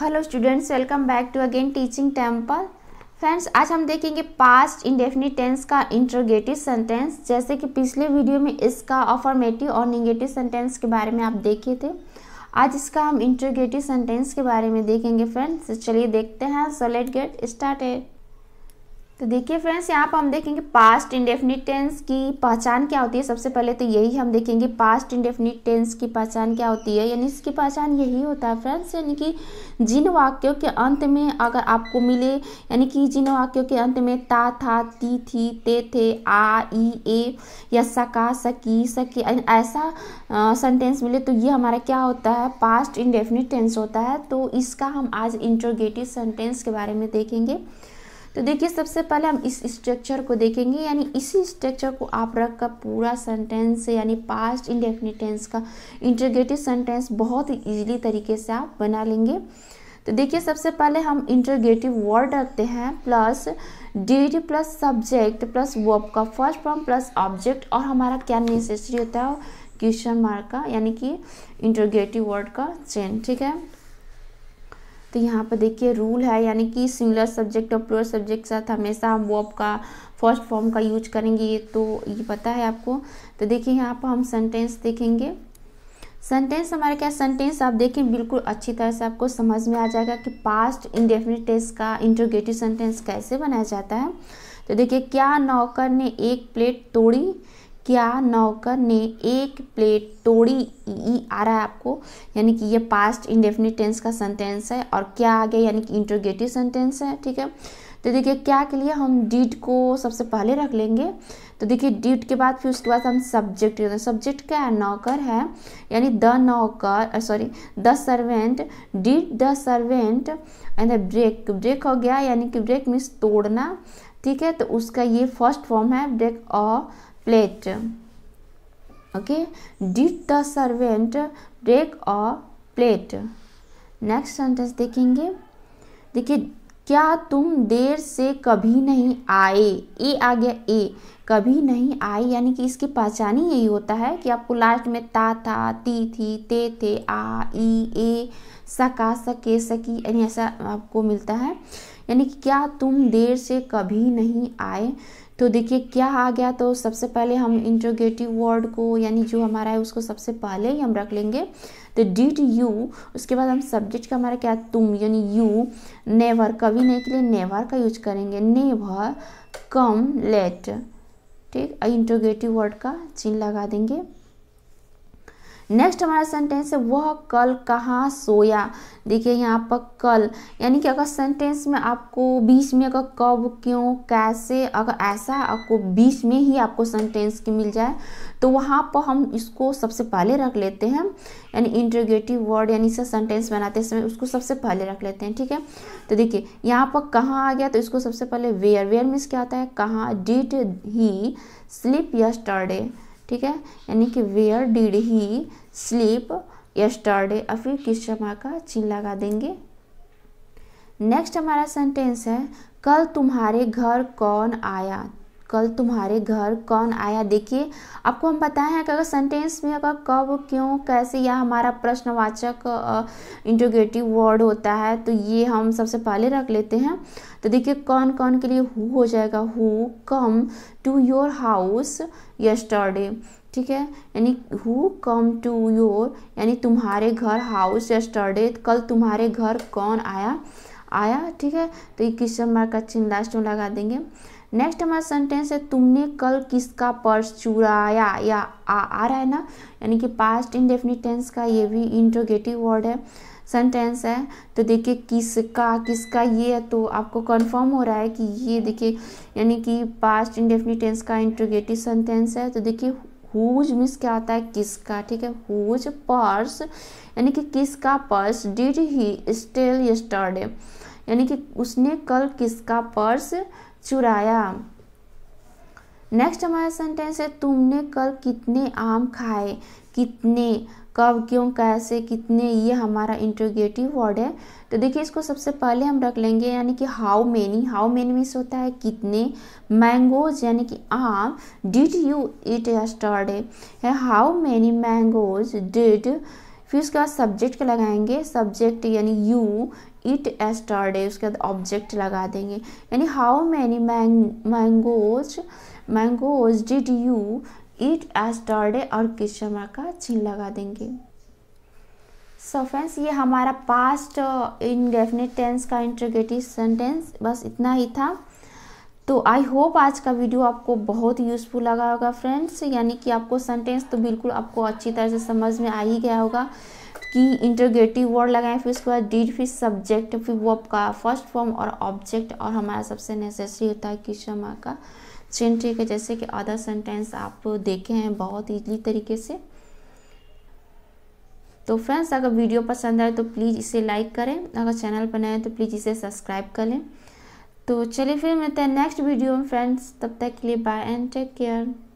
hello students welcome back to again teaching temple friends आज हम देखेंगे पास्ट इंडेफिनिट टेंस का इंट्रोगेटिव सेंटेंस जैसे कि पिछले वीडियो में इसका अफॉर्मेटिव और निगेटिव सेंटेंस के बारे में आप देखे थे आज इसका हम इंट्रोगेटिव सेंटेंस के बारे में देखेंगे फ्रेंड्स चलिए देखते हैं सो लेट गेट स्टार्टेड तो देखिए फ्रेंड्स यहाँ पर हम देखेंगे पास्ट इंडेफिनिट टेंस की पहचान क्या होती है सबसे पहले तो यही हम देखेंगे पास्ट इंडेफिनिट टेंस की पहचान क्या होती है यानी इसकी पहचान यही होता है फ्रेंड्स यानी कि जिन वाक्यों के अंत में अगर आपको मिले यानी कि जिन वाक्यों के अंत में ता था ती थी ते थे आ ई ए या सका सकी सके ऐसा सेंटेंस मिले तो ये हमारा क्या होता है पास्ट इंडेफिनिट टेंस होता है तो इसका हम आज इंट्रोगेटिव सेंटेंस के बारे में देखेंगे तो देखिए सबसे पहले हम इस स्ट्रक्चर को देखेंगे यानी इसी स्ट्रक्चर को आप रख कर पूरा सेंटेंस यानी पास्ट इंडेफिनिट टेंस का इंटरगेटिव सेंटेंस बहुत ही ईजिली तरीके से आप बना लेंगे तो देखिए सबसे पहले हम इंटरगेटिव वर्ड रखते हैं plus did plus subject plus verb का फर्स्ट फॉर्म प्लस ऑब्जेक्ट और हमारा क्या नेसेसरी होता है क्वेश्चन मार्क का यानी कि इंटरगेटिव वर्ड का चेन ठीक है तो यहाँ पर देखिए रूल है यानी कि सिंगुलर सब्जेक्ट और प्लूरल सब्जेक्ट साथ हमेशा हम वो का फर्स्ट फॉर्म का यूज करेंगे ये तो ये पता है आपको तो देखिए यहाँ पर हम सेंटेंस देखेंगे सेंटेंस हमारे क्या सेंटेंस आप देखें बिल्कुल अच्छी तरह से आपको समझ में आ जाएगा कि पास्ट इंडेफिनिट टेंस का इंटरोगेटिव सेंटेंस कैसे बनाया जाता है तो देखिए क्या नौकर ने एक प्लेट तोड़ी क्या नौकर ने एक प्लेट तोड़ी ई आ रहा है आपको यानी कि ये पास्ट इंडेफिनिट टेंस का सेंटेंस है और क्या आ गया यानी कि इंट्रोगेटिव सेंटेंस है ठीक है तो देखिए क्या के लिए हम डिड को सबसे पहले रख लेंगे तो देखिए डिड के बाद फिर उसके बाद हम सब्जेक्ट लेते हैं सब्जेक्ट क्या है नौकर है यानी द नौकर sorry the servant did the servant and the break break हो गया यानी कि ब्रेक मीन्स तोड़ना ठीक है तो उसका ये फर्स्ट फॉर्म है break a plate okay did the servant break a plate next sentence देखेंगे देखिए क्या तुम देर से कभी नहीं आए ए आ गया ए कभी नहीं आए यानी कि इसकी पहचान ही यही होता है कि आपको लास्ट में ता था ती थी ते थे आ ई ए सका सके सकी यानी ऐसा आपको मिलता है यानी कि क्या तुम देर से कभी नहीं आए तो देखिए क्या आ गया तो सबसे पहले हम इंट्रोगेटिव वर्ड को यानी जो हमारा है उसको सबसे पहले ही हम रख लेंगे तो डिड यू उसके बाद हम सब्जेक्ट का हमारा क्या तुम यानी यू नेवर कभी नहीं के लिए नेवर का यूज करेंगे नेवर कम लेट ठीक इंट्रोगेटिव वर्ड का चिन्ह लगा देंगे नेक्स्ट हमारा सेंटेंस है वह कल कहाँ सोया देखिए यहाँ पर कल यानी कि अगर सेंटेंस में आपको बीच में अगर कब क्यों कैसे अगर ऐसा आपको बीच में ही आपको सेंटेंस की मिल जाए तो वहाँ पर हम इसको सबसे पहले रख लेते हैं यानी इंटरगेटिव वर्ड यानी इसे सेंटेंस बनाते समय उसको सबसे पहले रख लेते हैं ठीक है तो देखिए यहाँ पर कहाँ आ गया तो इसको सबसे पहले वेयर वेयर मीन्स क्या होता है कहाँ डिट ही स्लिप यस्टरडे ठीक है यानी कि where did he sleep yesterday अब फिर किस जमा का चिन्ह लगा देंगे नेक्स्ट हमारा सेंटेंस है कल तुम्हारे घर कौन आया कल तुम्हारे घर कौन आया देखिए आपको हम बताएं हैं कि अगर सेंटेंस में अगर कब क्यों कैसे या हमारा प्रश्नवाचक इंटोगेटिव वर्ड होता है तो ये हम सबसे पहले रख लेते हैं तो देखिए कौन कौन के लिए हु हो जाएगा who come to your house yesterday ठीक है यानी हु कम टू योर यानी तुम्हारे घर हाउस यस्टरडे कल तुम्हारे घर कौन आया आया ठीक है तो ये क्वेश्चन मार्क का चिन्ह लास्ट में लगा देंगे नेक्स्ट हमारा सेंटेंस है तुमने कल किसका पर्स चुराया या आ, आ रहा है ना यानी कि पास्ट इंडेफिनिट टेंस का ये भी इंट्रोगेटिव वर्ड है सेंटेंस है तो देखिए किसका किसका ये है तो आपको कंफर्म हो रहा है कि ये देखिए यानी कि पास्ट इंडेफिनिट टेंस का इंट्रोगेटिव सेंटेंस है तो देखिए हुज मीन्स क्या होता है किसका ठीक है हुज पर्स यानी कि किसका purse did he steal yesterday यानी कि उसने कल किसका पर्स चुराया नेक्स्ट हमारा सेंटेंस है तुमने कल कितने आम खाए कितने कब क्यों कैसे कितने ये हमारा इंट्रोगेटिव वर्ड है तो देखिए इसको सबसे पहले हम रख लेंगे यानी कि how many how many means होता है कितने मैंगोज यानी कि आम डिड यू इट यस्टरडे है हाउ मेनी मैंगोज डिड फिर उसके बाद सब्जेक्ट लगाएंगे सब्जेक्ट यानी यू इट एस टर्डे उसके बाद ऑब्जेक्ट लगा देंगे यानी how many mangoes mangoes did you eat yesterday और किस का चिन्ह लगा देंगे सो so फ्रेंड्स ये हमारा पास्ट इनडेफिनेट टेंस का इंटरगेटिव सेंटेंस बस इतना ही था तो आई होप आज का वीडियो आपको बहुत यूज़फुल लगा होगा फ्रेंड्स यानी कि आपको सेंटेंस तो बिल्कुल आपको अच्छी तरह से समझ में आ ही गया होगा की इंटरग्रेटिव वर्ड लगाएं फिर उसके बाद डीड फिर सब्जेक्ट फिर वो आपका फर्स्ट फॉर्म और ऑब्जेक्ट और हमारा सबसे नेसेसरी होता है कि क्षमा का चिन्ह ठीक है जैसे कि अदर सेंटेंस आप देखे हैं बहुत ईजली तरीके से तो फ्रेंड्स अगर वीडियो पसंद आए तो प्लीज़ इसे लाइक करें अगर चैनल पर नए तो प्लीज़ इसे सब्सक्राइब कर लें तो चलिए फिर मिलते हैं नेक्स्ट वीडियो में फ्रेंड्स तब तक के लिए बाय एंड टेक केयर